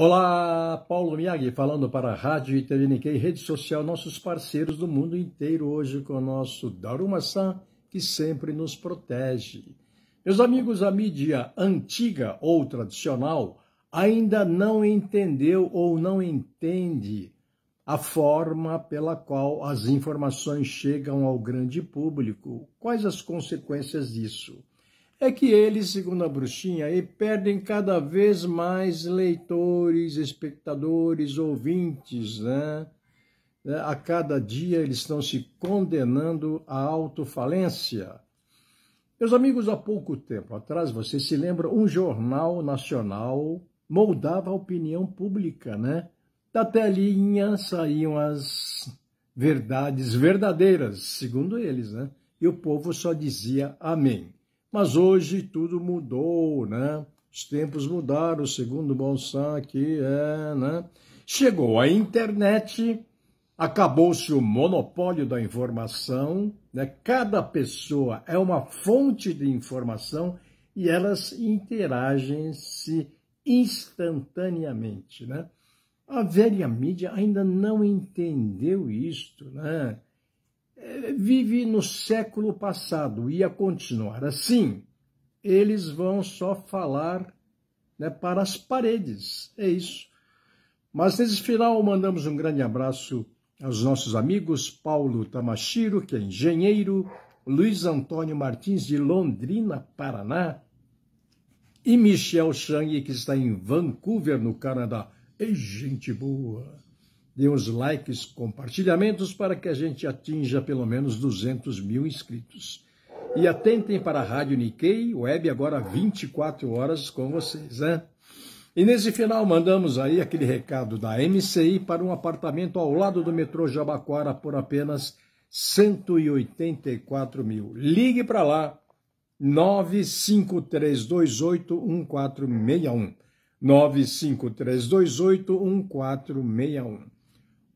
Olá, Paulo Miyagi falando para a Rádio Italianiquei, rede social, nossos parceiros do mundo inteiro hoje com o nosso Daruma-san, que sempre nos protege. Meus amigos, a mídia antiga ou tradicional ainda não entendeu ou não entende a forma pela qual as informações chegam ao grande público. Quais as consequências disso? é que eles, segundo a bruxinha, aí, perdem cada vez mais leitores, espectadores, ouvintes, né? É, a cada dia eles estão se condenando à autofalência. Meus amigos, há pouco tempo atrás, você se lembra, um jornal nacional moldava a opinião pública, né? Da telinha saíam as verdades verdadeiras, segundo eles, né? E o povo só dizia amém. Mas hoje tudo mudou, né? Os tempos mudaram, segundo Bonsan aqui é, né? Chegou a internet, acabou-se o monopólio da informação, né? Cada pessoa é uma fonte de informação e elas interagem-se instantaneamente, né? A velha mídia ainda não entendeu isto, né? vive no século passado, ia continuar assim, eles vão só falar né, para as paredes. É isso. Mas nesse final, mandamos um grande abraço aos nossos amigos Paulo Tamashiro, que é engenheiro, Luiz Antônio Martins, de Londrina, Paraná, e Michel Chang, que está em Vancouver, no Canadá. Ei, gente boa! Dê uns likes, compartilhamentos para que a gente atinja pelo menos 200 mil inscritos. E atentem para a Rádio Nikkei Web agora 24 horas com vocês, né? E nesse final mandamos aí aquele recado da MCI para um apartamento ao lado do metrô Jabaquara por apenas 184 mil. Ligue para lá, 953281461. 953281461.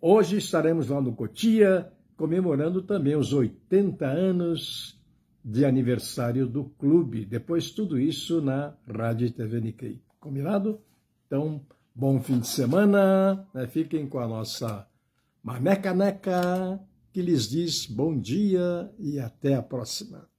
Hoje estaremos lá no Cotia, comemorando também os 80 anos de aniversário do clube. Depois tudo isso na Rádio TV Nikkei. Combinado? Então, bom fim de semana. Né? Fiquem com a nossa Mameca Neca, que lhes diz bom dia e até a próxima.